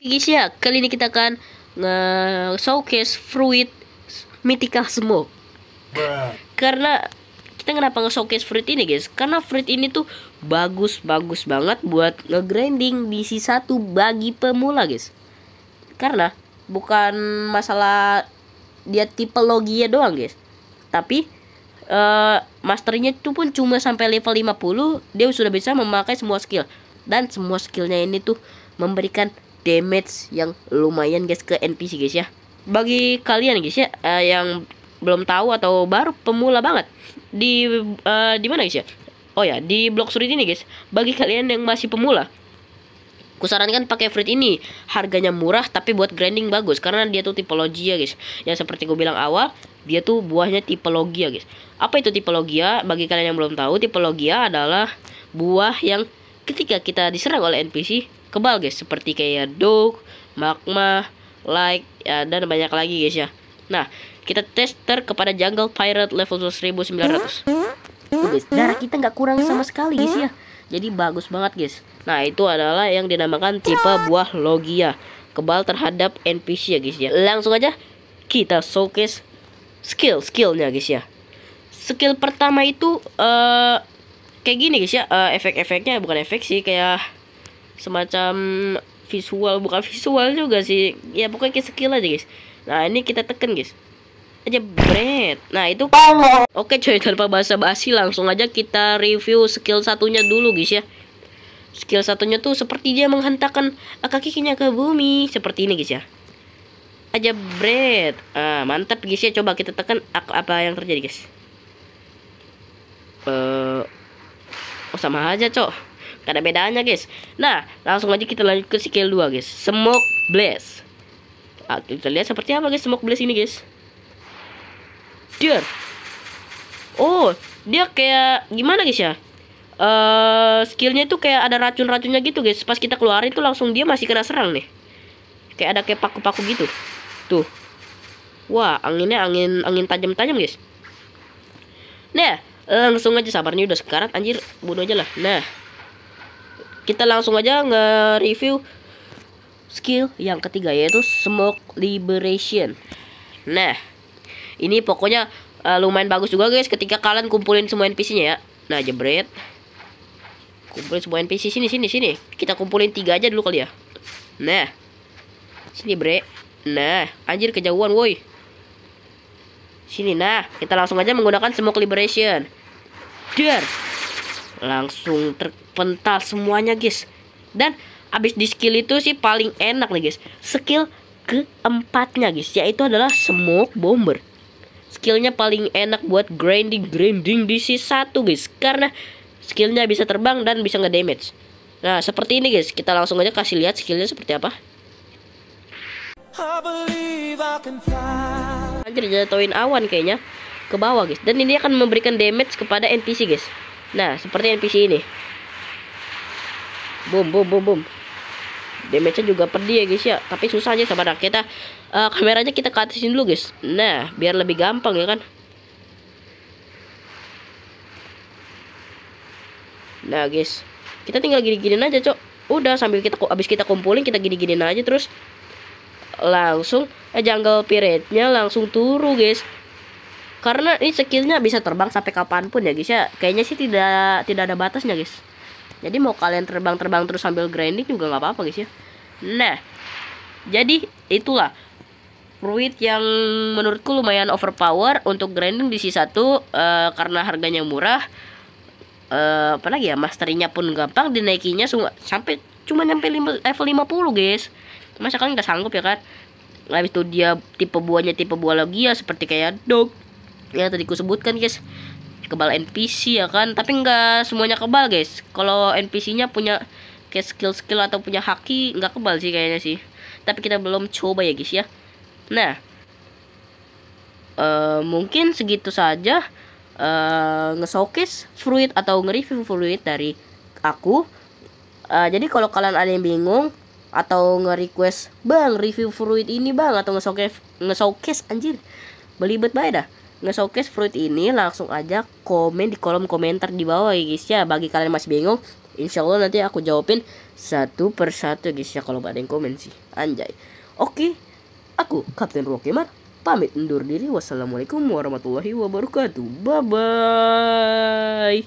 guys ya, kali ini kita akan nge-showcase eh, fruit mythical Smoke. Bruh. Karena kita kenapa nge-showcase fruit ini guys? Karena fruit ini tuh bagus-bagus banget buat nge-grinding di C1 bagi pemula guys. Karena bukan masalah dia tipe logia doang guys. Tapi uh, masternya itu pun cuma sampai level 50 dia sudah bisa memakai semua skill dan semua skillnya ini tuh memberikan damage yang lumayan guys ke NPC guys ya bagi kalian guys ya uh, yang belum tahu atau baru pemula banget di uh, di mana guys ya oh ya di blok surit ini guys bagi kalian yang masih pemula kusarankan pakai fruit ini harganya murah tapi buat grinding bagus karena dia tuh tipologi ya guys yang seperti gue bilang awal dia tuh buahnya tipologi ya guys apa itu tipologi ya? bagi kalian yang belum tahu tipologi adalah buah yang ketika kita diserang oleh NPC kebal guys seperti kayak dog, magma, like ya, dan banyak lagi guys ya. Nah, kita tester kepada jungle pirate level 1900. Tuh guys, darah kita nggak kurang sama sekali guys ya. Jadi bagus banget guys. Nah, itu adalah yang dinamakan tipe buah logia kebal terhadap NPC ya guys ya. Langsung aja kita showcase skill-skillnya guys ya. Skill pertama itu uh, kayak gini guys ya uh, efek-efeknya bukan efek sih kayak semacam visual bukan visual juga sih ya pokoknya kayak skill aja guys nah ini kita tekan guys aja bread nah itu oke coy tanpa bahasa basi langsung aja kita review skill satunya dulu guys ya skill satunya tuh seperti dia menghentakkan kakinya ke bumi seperti ini guys ya aja bread ah, mantap guys ya coba kita tekan apa yang terjadi guys eh, Oh sama aja cok Gak ada bedanya guys Nah langsung aja kita lanjut ke skill 2 guys Smoke Blast nah, Kita lihat seperti apa guys Smoke Blast ini guys Dear Oh dia kayak gimana guys ya uh, Skillnya tuh kayak ada racun-racunnya gitu guys Pas kita keluarin tuh langsung dia masih kena serang nih Kayak ada kayak paku-paku gitu Tuh Wah anginnya angin angin tajam-tajam guys Nah Eh, langsung aja sabarnya udah sekarat anjir bunuh aja lah nah kita langsung aja nge-review skill yang ketiga yaitu smoke liberation nah ini pokoknya uh, lumayan bagus juga guys ketika kalian kumpulin semua NPC-nya ya nah jebret kumpulin semua NPC sini sini sini kita kumpulin tiga aja dulu kali ya nah sini bre nah anjir kejauhan woi sini nah kita langsung aja menggunakan smoke liberation Dar. Langsung terpental semuanya, guys. Dan abis di skill itu sih paling enak nih, guys. Skill keempatnya, guys, yaitu adalah smoke bomber. Skillnya paling enak buat grinding grinding di si satu, guys, karena skillnya bisa terbang dan bisa ngedamage. Nah, seperti ini, guys. Kita langsung aja kasih lihat skillnya seperti apa. I I Anjir jatuhin awan kayaknya ke bawah guys dan ini akan memberikan damage kepada NPC guys nah seperti NPC ini boom boom boom boom damage-nya juga perdi ya guys ya tapi susah aja sama kita uh, kameranya kita ke atasin dulu guys nah biar lebih gampang ya kan nah guys kita tinggal gini gini aja cok udah sambil kita abis kita kumpulin kita gini gini aja terus langsung eh, jungle pirate-nya langsung turu guys karena ini skillnya bisa terbang sampai kapanpun ya guys ya kayaknya sih tidak tidak ada batasnya guys jadi mau kalian terbang-terbang terus sambil grinding juga nggak apa-apa guys ya nah jadi itulah Fruit yang menurutku lumayan overpower untuk grinding di sisa satu, uh, karena harganya murah. Uh, eh, apalagi ya masterinya pun gampang dinaikinya sampai cuma nyampe level 50 guys. Masa kalian nggak sanggup ya kan? Nah, habis itu dia tipe buahnya tipe buah logia ya, seperti kayak dog, ya tadi ku sebutkan guys kebal NPC ya kan tapi nggak semuanya kebal guys kalau NPC-nya punya kayak skill-skill atau punya haki nggak kebal sih kayaknya sih tapi kita belum coba ya guys ya nah uh, mungkin segitu saja uh, eh, ngesokis fruit atau nge-review fruit dari aku uh, jadi kalau kalian ada yang bingung atau nge-request bang review fruit ini bang atau nge-showcase nge anjir belibet banget dah nge-showcase fruit ini langsung aja komen di kolom komentar di bawah ya guys ya bagi kalian yang masih bingung insya Allah nanti aku jawabin satu persatu guys ya kalau ada yang komen sih anjay oke aku Kapten Rokemar pamit undur diri wassalamualaikum warahmatullahi wabarakatuh bye bye